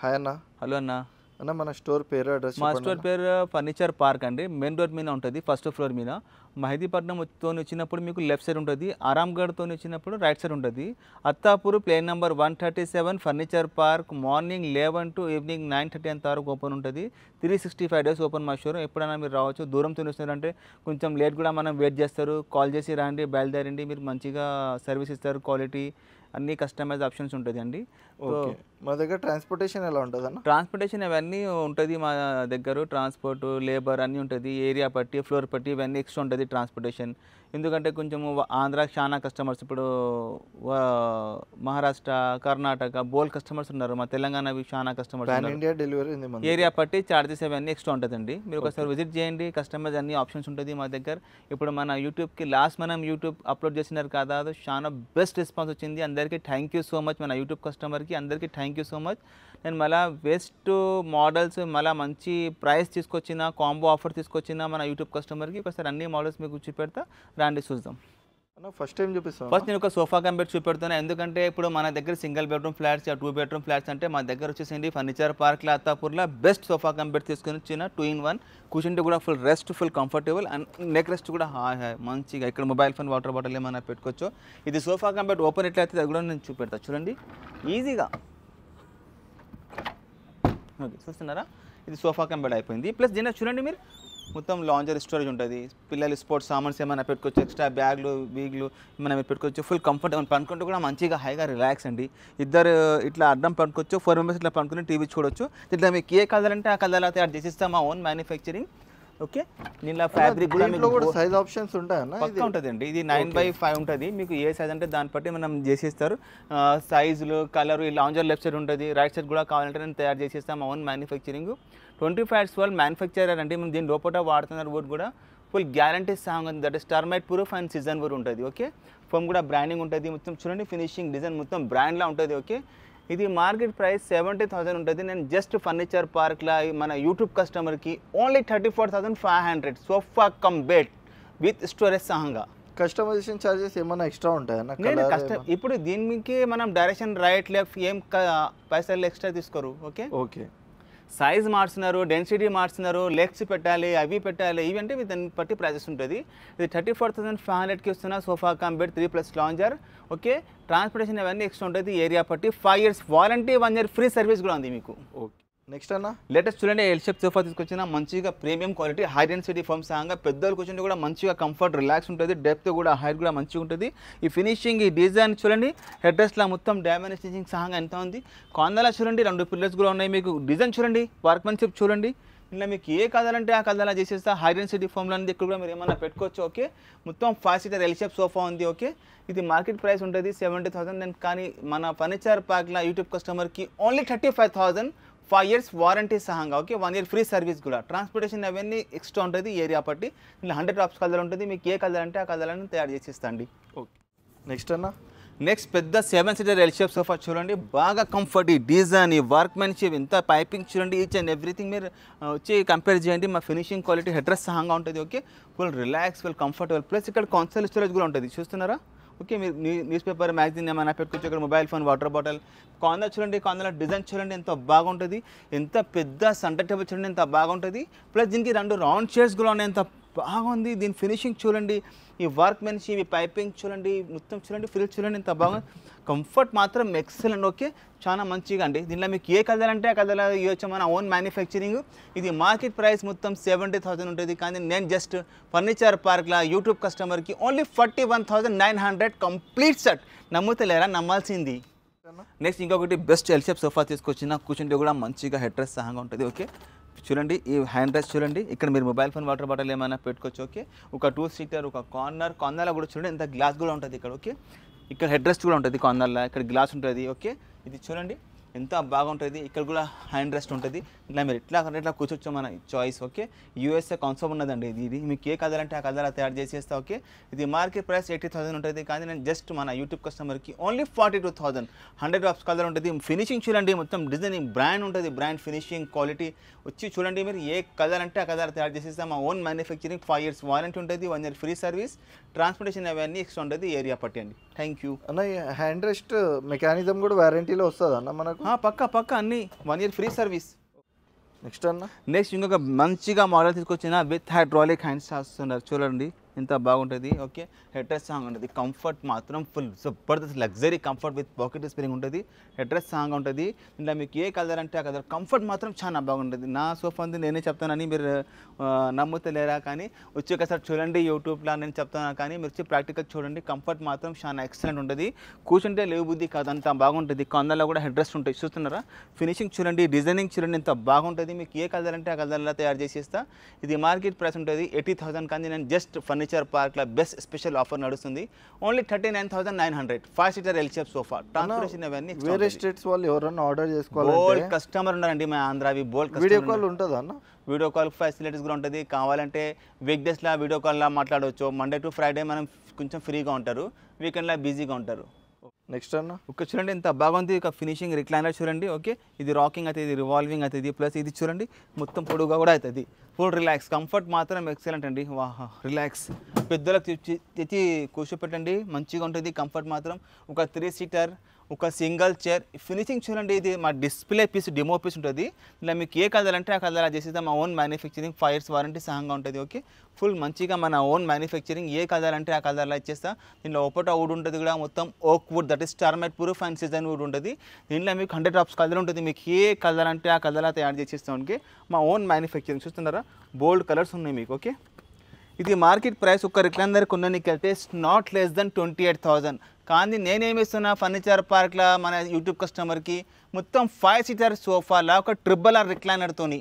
hi అన్న hello అన్న అన్న మన స్టోర్ పేరు అడ్రస్ మా స్టోర్ పేరు ఫర్నిచర్ పార్క్ అండి మెయిన్ రోడ్ మీద ఉంటుంది ఫస్ట్ ఫ్లోర్ మీద మహిదీపట్నంతో వచ్చినప్పుడు మీకు లెఫ్ట్ సైడ్ ఉంటుంది ఆరాంగఢ్తో వచ్చినప్పుడు రైట్ సైడ్ ఉంటుంది Attapur plane number one thirty seven Furniture Park morning eleven to evening nine thirty అంత వరకు ఓపెన్ ఉంటుంది three sixty five days open మా షోరూమ్ ఎప్పుడైనా మీరు రావచ్చు దూరంతో వస్తున్నారంటే కొంచెం లేట్ కూడా మనం వెయిట్ చేస్తారు కాల్ చేసి రండి బయలుదేరండి మీరు మంచిగా సర్వీస్ ఇస్తారు క్వాలిటీ అన్ని కస్టమైజ్ ఆప్షన్స్ ఉంటుంది అండి మా దగ్గర ట్రాన్స్పోర్టేషన్ ఎలా ఉంటుంది అన్న ట్రాన్స్పోర్టేషన్ అవన్నీ ఉంటుంది మా దగ్గర ట్రాన్స్పోర్ట్ లేబర్ అన్నీ ఉంటుంది ఏరియా పట్టి ఫ్లోర్ పట్టి ఇవన్నీ ఎక్స్ట్రా ఉంటుంది ట్రాన్స్పోర్టేషన్ ఎందుకంటే కొంచెము ఆంధ్ర చాలా కస్టమర్స్ ఇప్పుడు మహారాష్ట్ర కర్ణాటక బోల్ కస్టమర్స్ ఉన్నారు మా తెలంగాణవి చాలా కస్టమర్స్ ఇండియా డెలివరీ ఏరియా పట్టి ఛార్జెస్ అవన్నీ ఎక్స్ట్రా ఉంటుందండి మీరు ఒకసారి విజిట్ చేయండి కస్టమర్స్ అన్ని ఆప్షన్స్ ఉంటుంది మా దగ్గర ఇప్పుడు మన యూట్యూబ్కి లాస్ట్ మనం యూట్యూబ్ అప్లోడ్ చేసినారు కదా చాలా బెస్ట్ రెస్పాన్స్ వచ్చింది అందరికీ థ్యాంక్ యూ సో మచ్ మన యూట్యూబ్ కస్టమర్కి అందరికీ thank thank you so much నేను మళ్ళీ బెస్ట్ మోడల్స్ మళ్ళీ మంచి ప్రైస్ తీసుకొచ్చిన కాంబో ఆఫర్ తీసుకొచ్చిన మన యూట్యూబ్ కస్టమర్కి ఒకసారి అన్ని మోడల్స్ మీకు చూపెడతా రాండి చూద్దాం ఫస్ట్ టైం చూపిస్తాను ఫస్ట్ నేను ఒక సోఫా కంపెనీ చూపెడతాను ఎందుకంటే ఇప్పుడు మన దగ్గర single bedroom flats two bedroom flats అంటే మా దగ్గర వచ్చేసింది ఫర్నిచర్ పార్క్ లాతాపూర్లో బెస్ట్ సోఫా కంపెనీ తీసుకుని వచ్చిన టూ ఇన్ వన్ కూర్చుంటే కూడా full rest full comfortable and neck rest కూడా హాయ్ హాయ్ మంచిగా ఇక్కడ మొబైల్ ఫోన్ వాటర్ బాటిల్ ఏమైనా పెట్టుకోవచ్చు ఇది సోఫా కంపెనీ ఓపెన్ ఎట్లయితే అది కూడా నేను చూపెడతాను చూడండి ఈజీగా ఓకే చూస్తున్నారా ఇది సోఫా కంబెడ్ అయిపోయింది ప్లస్ దీని చూడండి మీరు మొత్తం లాంజర్ స్టోరేజ్ ఉంటుంది పిల్లలు స్పోర్ట్స్ సామాన్స్ ఏమైనా పెట్టుకోవచ్చు ఎక్స్ట్రా బ్యాగ్లు వీగ్లు ఏమైనా పెట్టుకోవచ్చు ఫుల్ కంఫర్ట్ ఏమైనా పనుకుంటూ కూడా మంచిగా హైగా రిలాక్స్ అండి ఇద్దరు ఇట్లా అడ్డం పనుకోవచ్చు ఫోర్ మెంబర్స్ ఇట్లా పనుకుని టీవీ చూడొచ్చు ఇట్లా మీకు ఏ కలర్ అంటే ఆ కలర్ అయితే యాడ్ చేసిస్తాం మా ఓన్ మ్యానుఫ్యాక్చరింగ్ ఓకే నేను ఫ్యాబ్రిక్ కూడా సైజ్ ఆప్షన్స్ ఉంటాయి పక్క ఉంటుందండి ఇది నైన్ బై ఫైవ్ ఉంటుంది మీకు ఏ సైజ్ అంటే దాన్ని బట్టి మనం చేసేస్తారు సైజులు కలర్ ఈ లాంజర్ లెఫ్ట్ సైడ్ ఉంటుంది రైట్ సైడ్ కూడా కావాలంటే నేను తయారు చేసేస్తాం ఓన్ మ్యానుఫ్యాక్చరింగ్ ట్వంటీ ఫైవ్ వాళ్ళు మ్యానుఫ్యాక్చరర్ అంటే మేము దీని లోపల వాడుతున్నారు బోర్డు కూడా ఫుల్ గ్యారంటీ సాంగ్ ఉంది that termite proof and season wood ఉంటుంది ఓకే ఫోమ్ కూడా బ్రాండింగ్ ఉంటుంది మొత్తం చూడండి ఫినిషింగ్ డిజైన్ మొత్తం బ్రాండ్లా ఉంటుంది ఓకే ఇది మార్కెట్ ప్రైస్ సెవెంటీ థౌసండ్ ఉంటుంది నేను జస్ట్ ఫర్నిచర్ పార్క్లా మన యూట్యూబ్ కస్టమర్కి only thirty four thousand five hundred sofa cum bed with storage సహంగా కస్టమైజేషన్ చార్జెస్ ఏమైనా ఎక్స్ట్రా ఉంటాయన్న కష్టం ఇప్పుడు దీనికి మనం డైరెక్షన్ రైట్ లెఫ్ట్ ఏం పైసలు ఎక్స్ట్రా తీసుకోరు ఓకే ఓకే సైజ్ మార్చున్నారు డెన్సిటీ మార్చున్నారు లెగ్స్ పెట్టాలి అవి పెట్టాలి ఇవి అంటే దాన్ని బట్టి ప్రైజెస్ ఉంటుంది ఇది థర్టీ ఫోర్ థౌసండ్ ఫైవ్ హండ్రెడ్కి వస్తున్న sofa cum bed three plus lounger okay transportation అవన్నీ ఎక్స్ట్రా ఉంటుంది ఏరియా బట్టి five years warranty one year free service కూడా ఉంది మీకు ఓకే నెక్స్ట్ అన్న లేటెస్ట్ చూడండి ఎల్ షేప్ సోఫా తీసుకొచ్చిన మంచిగా premium quality high density foam సాంగా పెద్దోళ్ళకి వచ్చింటే కూడా మంచిగా కంఫర్ట్ రిలాక్స్ ఉంటుంది డెప్త్ కూడా హైట్ కూడా మంచిగా ఉంటుంది ఈ ఫినిషింగ్ ఈ డిజైన్ చూడండి హెడ్రెస్లా మొత్తం డ్యామేజ్ స్టిచింగ్ సాంగా ఎంత ఉంది కొందలా చూడండి రెండు పిల్లర్స్ కూడా ఉన్నాయి మీకు డిజైన్ చూడండి వర్క్మెన్షిప్ చూడండి ఇలా మీకు ఏ కదలంటే ఆ కదలా చేసేస్తా హై సిటీ ఫోమ్లో అనేది ఇక్కడ కూడా మీరు ఏమైనా పెట్టుకోవచ్చు ఓకే మొత్తం five seater L shape sofa ఉంది ఓకే ఇది మార్కెట్ ప్రైస్ ఉంటుంది సెవెంటీ థౌసండ్ కానీ మన ఫర్నిచర్ ప్యాక్లా యూట్యూబ్ కస్టమర్కి only thirty five thousand five years warranty సహంగా okay one year free service కూడా ట్రాన్స్పోర్టేషన్ అవన్నీ ఎక్స్ట్రా ఉంటుంది ఏరియా బట్టి హండ్రెడ్ టాప్స్ కలర్ ఉంటుంది మీకు ఏ కలర్ అంటే ఆ కలర్ని తయారు చేసి ఇస్తాండి ఓకే నెక్స్ట్ అన్న నెక్స్ట్ పెద్ద సెవెన్ సీటర్ ఎల్ సోఫా చూడండి బాగా కంఫర్ట్ ఈ డిజైన్ ఈ వర్క్మెన్షిప్ ఇంత పైపింగ్ చూడండి ఈచ్ అండ్ ఎవ్రీథింగ్ మీరు uh, వచ్చి కంపేర్ చేయండి మా ఫినిషింగ్ క్వాలిటీ హెడ్రెస్ సహంగా ఉంటుంది okay full relax full comfortable plus ఇక్కడ కాన్సల్ స్టోరేజ్ కూడా ఉంటుంది చూస్తున్నారా ఓకే మీరు న్యూస్ పేపర్ మ్యాగజైన్ ఏమైనా పెట్టుకోవచ్చు ఇక్కడ మొబైల్ ఫోన్ వాటర్ బాటిల్ కొంద చూడండి కొందల డిజైన్ చూడండి ఎంత బాగుంటుంది ఎంత పెద్ద సంట టేబుల్ చూడండి ఎంత బాగుంటుంది ప్లస్ దీనికి రెండు రౌండ్ చైర్స్ కూడా ఉన్నాయి ఎంత బాగుంది దీని ఫినిషింగ్ చూడండి ఈ వర్క్మెన్షిప్ ఈ పైపింగ్ చూడండి మొత్తం చూడండి ఫిల్ చూడండి ఇంత బాగుంది కంఫర్ట్ మాత్రం ఎక్సలెంట్ ఓకే చాలా మంచిగా అండి దీనిలో మీకు ఏ కదలంటే ఆ కదల ఇవ్వచ్చు మన ఓన్ మ్యానుఫ్యాక్చరింగ్ ఇది మార్కెట్ ప్రైస్ మొత్తం సెవెంటీ థౌసండ్ ఉంటుంది కానీ నేను జస్ట్ ఫర్నిచర్ పార్క్లా యూట్యూబ్ కస్టమర్కి only forty one thousand nine hundred complete set నమ్ముతలేరా నమ్మాల్సింది నెక్స్ట్ ఇంకొకటి బెస్ట్ ఎల్షేప్ సోఫా తీసుకొచ్చిన కూర్చుంటే కూడా మంచిగా హెడ్ సహంగా ఉంటుంది ఓకే చూడండి ఈ హ్యాండ్ బ్యాగ్స్ చూడండి ఇక్కడ మీరు మొబైల్ ఫోన్ వాటర్ బాటిల్ ఏమైనా పెట్టుకోవచ్చు ఓకే ఒక టూ సీటర్ ఒక కార్నర్ కార్నర్లో కూడా చూడండి ఇంత గ్లాస్ కూడా ఉంటుంది ఇక్కడ ఓకే ఇక్కడ హెడ్ రెస్ట్ కూడా ఉంటుంది కార్నర్లో ఇక్కడ గ్లాస్ ఉంటుంది ఓకే ఇది చూడండి ఎంత బాగుంటుంది ఇక్కడ కూడా హ్యాండ్ రెస్ట్ ఉంటుంది ఇట్లా మీరు ఇట్లా ఇట్లా కూర్చోవచ్చు మన చాయిస్ ఓకే యూఎస్ఏ కన్సర్మ్ ఉన్నదండి ఇది ఇది మీకు ఏ కదలంటే ఆ కదలా తయారు చేసేస్తా ఓకే ఇది మార్కెట్ ప్రైస్ ఎయిటీ థౌసండ్ ఉంటుంది కానీ నేను జస్ట్ మన యూట్యూబ్ కస్టమర్కి only forty two thousand hundred of colour ఉంటుంది ఫినిషింగ్ చూడండి మొత్తం డిజైనింగ్ బ్రాండ్ ఉంటుంది బ్రాండ్ ఫినిషింగ్ క్వాలిటీ వచ్చి చూడండి మీరు ఏ కలర్ అంటే ఆ కలర్ తయారు చేసేస్తాం మా own manufacturing five years warranty ఉంటుంది one year free service transportation అవన్నీ ఎక్స్ట్రా ఉంటుంది ఏరియా పట్టండి థ్యాంక్ యూ అన్న హ్యాండ్ రెస్ట్ మెకానిజం కూడా వారంటీలో వస్తుంది అన్న మనకు పక్క పక్క అన్ని one year free service next అన్న నెక్స్ట్ ఇంకొక మంచిగా మోడల్ తీసుకొచ్చిన విత్ హైడ్రాలిక్ హ్యాండ్స్ చేస్తున్నారు చూడండి ఇంత బాగుంటుంది ఓకే హెడ్రెస్ సాంగ్ ఉంటుంది కంఫర్ట్ మాత్రం ఫుల్ జబర్దస్త్ luxury comfort with pocket spring ఉంటుంది హెడ్రెస్ సాంగ్ ఉంటుంది ఇంకా మీకు ఏ కలర్ అంటే ఆ కలర్ కంఫర్ట్ మాత్రం చాలా బాగుంటుంది నా సోఫా ఉంది నేనే చెప్తానని మీరు నమ్ముతలేరా కానీ వచ్చి ఒకసారి చూడండి యూట్యూబ్లో నేను చెప్తాను కానీ మీరు వచ్చి ప్రాక్టికల్ చూడండి కంఫర్ట్ మాత్రం చాలా ఎక్సలెంట్ ఉంటుంది కూర్చుంటే లేవు బుద్ధి కాదు అంత బాగుంటుంది కొందల్లో కూడా హెడ్రెస్ ఉంటాయి చూస్తున్నారా ఫినిషింగ్ చూడండి డిజైనింగ్ చూడండి ఎంత బాగుంటుంది మీకు ఏ కలర్ అంటే ఆ కలర్లో తయారు చేసి ఇది మార్కెట్ ప్రైస్ ఉంటుంది ఎయిటీ థౌసండ్ కానీ నేను జస్ట్ ఫర్నిచర్ ఫర్నిచర్ పార్క్లో బెస్ట్ స్పెషల్ ఆఫర్ నడుస్తుంది only thirty nine thousand nine hundred five seater L shape sofa transportation అవన్నీ వేరే స్టేట్స్ వాళ్ళు ఎవరైనా ఆర్డర్ చేసుకోవాలి బోల్డ్ కస్టమర్ ఉన్నారండి మా ఆంధ్రావి బోల్డ్ వీడియో కాల్ ఉంటుందా అన్న వీడియో కాల్ ఫెసిలిటీస్ కూడా ఉంటుంది కావాలంటే వీక్డేస్లా వీడియో కాల్లా మాట్లాడవచ్చు మండే టు ఫ్రైడే మనం కొంచెం ఫ్రీగా ఉంటారు వీకెండ్లా బిజీగా ఉంటారు నెక్స్ట్ అన్న ఒక చూడండి ఎంత బాగుంది ఇక ఫినిషింగ్ రిక్లైనర్ చూడండి ఓకే ఇది రాకింగ్ అయితే ఇది రివాల్వింగ్ అవుతుంది ఇది ప్లస్ ఇది చూడండి మొత్తం పొడుగా కూడా అవుతుంది ఫుల్ రిలాక్స్ కంఫర్ట్ మాత్రం ఎక్సలెంట్ అండి వాహ రిలాక్స్ పెద్దలకు తెచ్చి కూర్చోపెట్టండి మంచిగా ఉంటుంది కంఫర్ట్ మాత్రం ఒక త్రీ సీటర్ ఒక సింగిల్ చైర్ ఫినిషింగ్ చూడండి ఇది మా డిస్ప్లే పీస్ డిమో పీస్ ఉంటుంది ఇలా మీకు ఏ కలర్ అంటే ఆ కలర్ చేసేది మా own manufacturing five years warranty సహంగా ఉంటుంది ఓకే ఫుల్ మంచిగా మన ఓన్ మ్యానుఫ్యాక్చరింగ్ ఏ కలర్ అంటే ఆ కలర్లో ఇచ్చేస్తా దీనిలో ఒకటో వుడ్ ఉంటుంది కూడా మొత్తం oak wood that is termite proof and season wood ఉంటుంది దీనిలో మీకు హండ్రెడ్ ఆఫ్స్ కలర్ ఉంటుంది మీకు ఏ కలర్ అంటే ఆ కలర్లో తయారు చేసేస్తాం మా ఓన్ మ్యానుఫ్యాక్చరింగ్ చూస్తున్నారా బోల్డ్ కలర్స్ ఉన్నాయి మీకు ఓకే ఇది మార్కెట్ ప్రైస్ ఒక ఒక్క రిక్లైనర్ కొనడానికైతే not less than twenty eight thousand కానీ నేనేమిస్తున్నా ఫర్నిచర్ పార్క్లా మన యూట్యూబ్ కస్టమర్కి మొత్తం ఫైవ్ సీటర్ సోఫాలా ఒక ట్రిబుల్ ఆర్ రిక్లైనర్తోని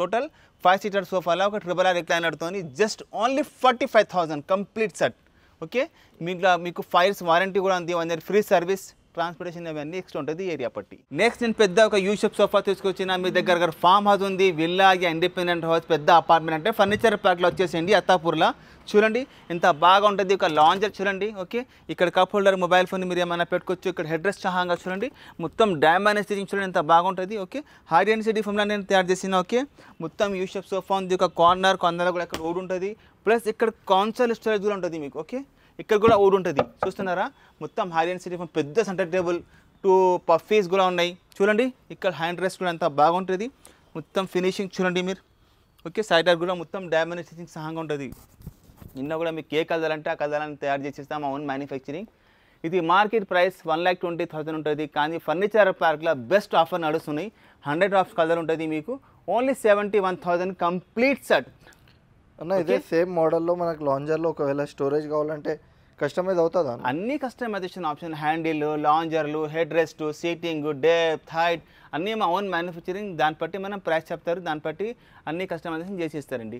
టోటల్ ఫైవ్ సీటర్ సోఫాలా ఒక ట్రిబుల్ ఆర్ రిక్లైనర్తోని just only forty five thousand complete set okay మీకు మీకు ఫైర్స్ వారంటీ కూడా ఉంది ఫ్రీ సర్వీస్ ట్రాన్స్పోర్టేషన్ అవన్నీ నెక్స్ట్ ఉంటుంది ఏరియా పట్టి నెక్స్ట్ నేను పెద్ద ఒక యూషప్ సోఫా తీసుకొచ్చిన మీ దగ్గర ఫామ్ హౌస్ ఉంది విల్లా ఇండిపెండెంట్ హౌస్ పెద్ద అపార్ట్మెంట్ అంటే ఫర్నిచర్ ప్యాక్లో వచ్చేసేయండి అత్తాపూర్లో చూడండి ఎంత బాగా ఉంటుంది ఒక లాంజర్ చూడండి ఓకే ఇక్కడ కప్ హోల్డర్ మొబైల్ ఫోన్ మీరు ఏమైనా పెట్టుకోవచ్చు ఇక్కడ హెడ్ రెస్ట్ సహాయంగా చూడండి మొత్తం డ్యామేజ్ స్టీరింగ్ చూడండి ఎంత బాగుంటుంది ఓకే హారి అండ్ సిటీ ఫోమ్లో నేను తయారు చేసిన ఓకే మొత్తం యూషప్ సోఫా ఉంది ఒక కార్నర్ కార్నర్ కూడా ఇక్కడ రోడ్ ఉంటుంది ప్లస్ ఇక్కడ కాన్సల్ స్టోరేజ్ కూడా ఉంటుంది మీకు ఓకే ఇక్కడ కూడా ఊరు ఉంటుంది చూస్తున్నారా మొత్తం హైలీ అండ్ సిటీ పెద్ద సెంటర్ టేబుల్ టూ పఫీస్ కూడా ఉన్నాయి చూడండి ఇక్కడ హ్యాండ్ రెస్ట్ కూడా అంత బాగుంటుంది మొత్తం ఫినిషింగ్ చూడండి మీరు ఓకే సైడ్ కూడా మొత్తం డైమండ్ స్టిచింగ్ సహంగా ఉంటుంది నిన్న కూడా మీకు ఏ కదలంటే ఆ కదలాన్ని తయారు చేసేస్తాం ఓన్ మ్యానుఫ్యాక్చరింగ్ ఇది market price one lakh twenty thousand ఉంటుంది కానీ ఫర్నిచర్ పార్క్లో బెస్ట్ ఆఫర్ నడుస్తున్నాయి హండ్రెడ్ ఆఫ్ కలర్ ఉంటుంది మీకు only seventy one thousand complete set అన్న ఇదే సేమ్ మోడల్లో మనకు లాంజర్లో ఒకవేళ స్టోరేజ్ కావాలంటే కస్టమైజ్ అవుతుందా అన్ని కస్టమైజేషన్ ఆప్షన్ హ్యాండిల్ లాంజర్లు head rest seating depth height అన్నీ మా ఓన్ మ్యానుఫ్యాక్చరింగ్ దాన్ని బట్టి మనం ప్రైస్ చెప్తారు దాన్ని బట్టి అన్ని కస్టమైజేషన్ చేసిస్తారండి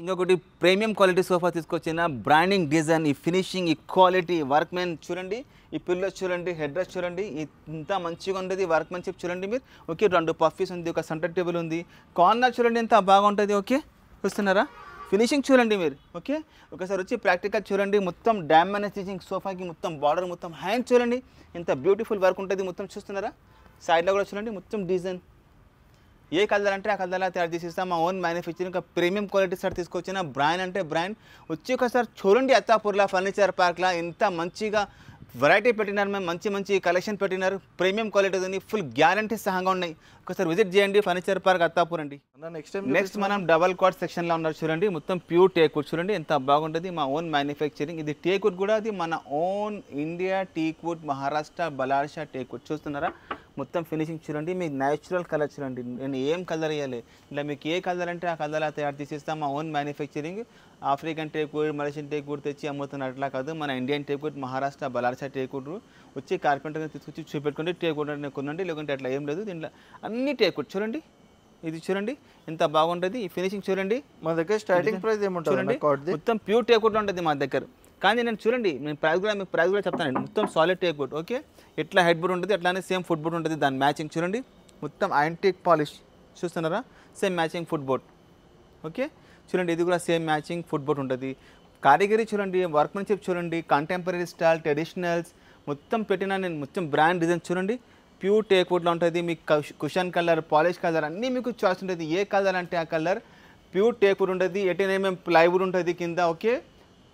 ఇంకొకటి ప్రీమియం క్వాలిటీ సోఫా తీసుకొచ్చిన బ్రాండింగ్ డిజైన్ ఈ ఫినిషింగ్ ఈ క్వాలిటీ వర్క్మెన్ చూడండి ఈ పిల్లర్స్ చూడండి హెడ్ రెస్ట్ చూడండి ఇంత మంచిగా ఉండేది వర్క్మెన్షిప్ చూడండి మీరు ఓకే రెండు పఫీస్ ఉంది ఒక సెంటర్ టేబుల్ ఉంది కార్నర్ చూడండి ఎంత బాగుంటుంది ఓకే చూస్తున్నారా ఫినిషింగ్ చూడండి మీరు ఓకే ఒకసారి వచ్చి ప్రాక్టికల్ చూడండి మొత్తం డ్యామ్ అనే స్టిచింగ్ సోఫాకి మొత్తం బార్డర్ మొత్తం హ్యాండ్ చూడండి ఎంత బ్యూటిఫుల్ వర్క్ ఉంటుంది మొత్తం చూస్తున్నారా సైడ్లో కూడా చూడండి మొత్తం డిజైన్ ఏ కలర్ అంటే ఆ కలర్లా తయారు చేసిస్తాం మా ఓన్ మ్యానుఫ్యాక్చరింగ్ ఒక ప్రీమియం క్వాలిటీ సార్ తీసుకొచ్చిన బ్రాండ్ అంటే బ్రాండ్ వచ్చి ఒకసారి చూడండి అత్తాపూర్లా ఫర్నిచర్ పార్క్లా ఎంత మంచిగా వెరైటీ పెట్టినారు మేము మంచి మంచి కలెక్షన్ పెట్టినారు ప్రీమియం క్వాలిటీ ఉంది ఫుల్ గ్యారంటీ సహంగా ఉన్నాయి ఒకసారి విజిట్ చేయండి ఫర్నిచర్ పార్క్ అత్తాపూర్ అండి నెక్స్ట్ నెక్స్ట్ మనం డబల్ కాట్ సెక్షన్లో ఉన్నారు చూడండి మొత్తం ప్యూర్ టేకూర్ చూడండి ఎంత బాగుంటుంది మా ఓన్ మ్యానుఫ్యాక్చరింగ్ ఇది టేకుడ్ కూడా అది మన own India teakwood Maharashtra Balharshah teakwood చూస్తున్నారా మొత్తం ఫినిషింగ్ చూడండి మీకు న్యాచురల్ కలర్ చూడండి నేను ఏం కలర్ వేయాలి ఇలా మీకు ఏ కలర్ అంటే ఆ కలర్ తయారు తీసిస్తాం మా own manufacturing African teakwood Malaysian teakwood తెచ్చి అమ్ముతున్నారు అట్లా కాదు మన ఇండియన్ టేకూడ్ మహారాష్ట్ర బలార్సా టేకూడ్ వచ్చి కార్పెంటర్ని తీసుకొచ్చి చూపెట్టుకోండి టేకూడ్ అంటే కొనండి లేకుంటే అట్లా ఏం లేదు దీంట్లో అన్ని టేకూడ్ చూడండి ఇది చూడండి ఎంత బాగుంటుంది ఈ ఫినిషింగ్ చూడండి మా దగ్గర స్టార్టింగ్ ప్రైస్ ఏముంటుంది చూడండి మొత్తం ప్యూర్ టేకూడ్ ఉంటుంది మా దగ్గర కానీ నేను చూడండి నేను ప్రైజ్ కూడా మీకు ప్రైజ్ కూడా చెప్తాను మొత్తం సాలిడ్ టేక్ బోర్డ్ ఓకే ఎట్లా హెడ్ బోర్డ్ ఉంటుంది ఎట్లానే సేమ్ ఫుట్ బోర్డ్ ఉంటుంది దాని మ్యాచింగ్ చూడండి మొత్తం యాంటీక్ పాలిష్ చూస్తున్నారా same matching foot board okay చూడండి ఇది కూడా సేమ్ మ్యాచింగ్ ఫుట్ బోర్డ్ ఉంటుంది కారిగిరీ చూడండి వర్క్మెన్షిప్ చూడండి కంటెంపరీ స్టైల్ ట్రెడిషనల్స్ మొత్తం పెట్టిన నేను మొత్తం బ్రాండ్ డిజైన్ చూడండి ప్యూర్ టేక్ బోర్డ్లో ఉంటుంది మీకు కుషన్ కలర్ పాలిష్ కలర్ అన్నీ మీకు చాయిస్ ఉంటుంది ఏ కలర్ అంటే ఆ కలర్ ప్యూర్ టేక్ వుడ్ ఉంటుంది ఎయిటీన్ ప్లైవుడ్ ఉంటుంది కింద okay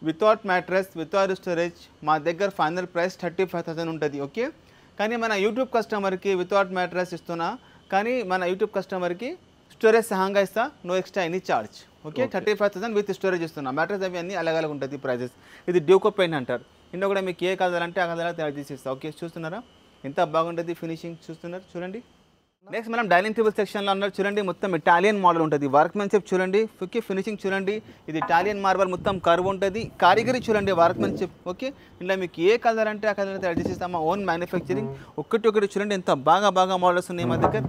without mattress without storage మా దగ్గర final price thirty five thousand ఉంటుంది ఓకే కానీ మన యూట్యూబ్ కస్టమర్కి వితౌట్ మ్యాట్రస్ ఇస్తున్నా కానీ మన యూట్యూబ్ కస్టమర్కి స్టోరేజ్ సహంగా ఇస్తా no extra any charge okay thirty five thousand with storage ఇస్తున్నా మ్యాట్రస్ అవి అన్నీ అలగ్ ఉంటుంది ప్రైజెస్ ఇది డ్యూకో పెయిన్ అంటారు ఇంకా కూడా మీకు ఏ కదలంటే ఆ కదలా తయారు చేసి ఇస్తా ఓకే చూస్తున్నారా ఎంత బాగుంటుంది ఫినిషింగ్ చూస్తున్నారు చూడండి నెక్స్ట్ మనం డైనింగ్ టేబుల్ సెక్షన్లో ఉన్నారు చూడండి మొత్తం ఇటాలియన్ మోడల్ ఉంటుంది వర్క్మెన్షిప్ చూడండి ఫుక్కి ఫినిషింగ్ చూడండి ఇది ఇటాలియన్ మార్బల్ మొత్తం కరువు ఉంటుంది కారిగరీ చూడండి వర్క్మెన్షిప్ ఓకే ఇలా మీకు ఏ కలర్ అంటే ఆ కలర్ అయితే అడ్జస్ట్ మా ఓన్ మ్యానుఫ్యాక్చరింగ్ ఒకటి ఒకటి చూడండి ఎంత బాగా బాగా మోడల్స్ ఉన్నాయి మా దగ్గర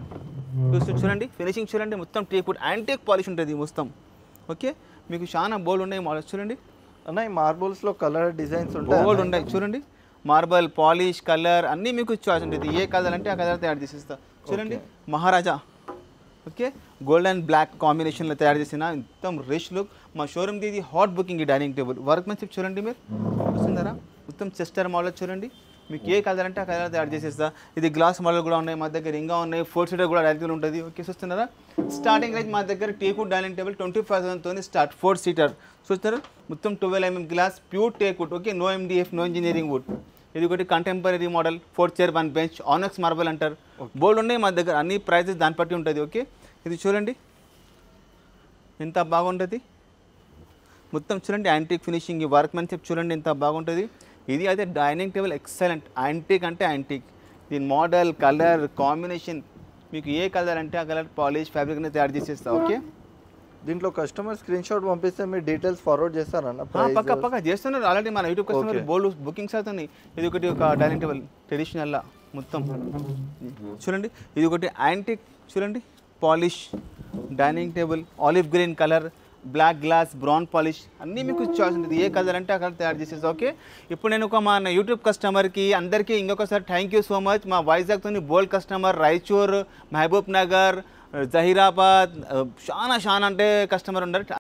చూస్తూ చూడండి ఫినిషింగ్ చూడండి మొత్తం టేక్ యాంటీక్ పాలిష్ ఉంటుంది మొత్తం ఓకే మీకు చాలా బోల్డ్ ఉన్నాయి మోడల్స్ చూడండి ఉన్నాయి మార్బుల్స్లో కలర్ డిజైన్స్ ఉంటాయి బోల్డ్ ఉన్నాయి చూడండి మార్బల్ పాలిష్ కలర్ అన్నీ మీకు చాయిస్ ఉంటుంది ఏ కలర్ అంటే ఆ కలర్ అయితే యాడ్ చేసేస్తాను చూడండి Maharaja okay gold and black కాంబినేషన్లో తయారు చేసిన మొత్తం రిష్ లుక్ మా షోరూమ్కి ఇది హాట్ బుకింగ్ ఈ డైనింగ్ టేబుల్ వర్క్మెన్షిప్ చూడండి మీరు వస్తుందరా మొత్తం చెస్టర్ మోడల్ చూడండి మీకు ఏ కలర్ అంటే ఆ కలర్ తయారు చేసేస్తా ఇది గ్లాస్ మోడల్ కూడా ఉన్నాయి మా దగ్గర ఇంకా ఉన్నాయి ఫోర్ సీటర్ కూడా డైనింగ్ ఉంటుంది ఓకే చూస్తున్నారా స్టార్టింగ్ రేంజ్ మా దగ్గర teak dining table twenty five థౌసండ్తో స్టార్ట్ ఫోర్ సీటర్ చూస్తున్నారా మొత్తం twelve MM glass pure teakwood okay no MDF no engineering wood ఇది ఒకటి contemporary model fourth chair one bench onyx marble అంటారు బోర్డు ఉన్నాయి మా దగ్గర అన్ని ప్రైజెస్ దాన్ని బట్టి ఉంటుంది ఓకే ఇది చూడండి ఎంత బాగుంటుంది మొత్తం చూడండి యాంటీక్ ఫినిషింగ్ ఈ వర్క్ మ్యాన్షిప్ చూడండి ఎంత బాగుంటుంది ఇది అయితే డైనింగ్ టేబుల్ ఎక్సలెంట్ యాంటీక్ అంటే యాంటీక్ దీని మోడల్ కలర్ కాంబినేషన్ మీకు ఏ కలర్ అంటే ఆ కలర్ పాలిష్ ఫ్యాబ్రిక్ అనేది తయారు చేసేస్తా ఓకే దీంట్లో కస్టమర్ స్క్రీన్ షాట్ పంపిస్తే మీరు డీటెయిల్స్ ఫార్వర్డ్ చేస్తారన్న పక్క పక్క చేస్తున్నారు ఆల్రెడీ మన యూట్యూబ్ కస్టమర్ బోల్డ్ బుకింగ్స్ అవుతున్నాయి ఇది ఒకటి ఒక డైనింగ్ ట్రెడిషనల్ లా మొత్తం చూడండి ఇది ఒకటి యాంటిక్ చూడండి polish dining table olive green colour black glass brown polish అన్నీ మీకు చాయిస్ ఉంటుంది ఏ కలర్ అంటే అక్కడ తయారు చేసేసి ఓకే ఇప్పుడు నేను ఒక మా యూట్యూబ్ కస్టమర్కి అందరికీ ఇంకొకసారి థ్యాంక్ యూ సో మచ్ మా వైజాగ్తోని బోల్డ్ కస్టమర్ రాయచూర్ మహబూబ్ నగర్ జహీరాబాద్ చాలా చాలా అంటే కస్టమర్ ఉండరు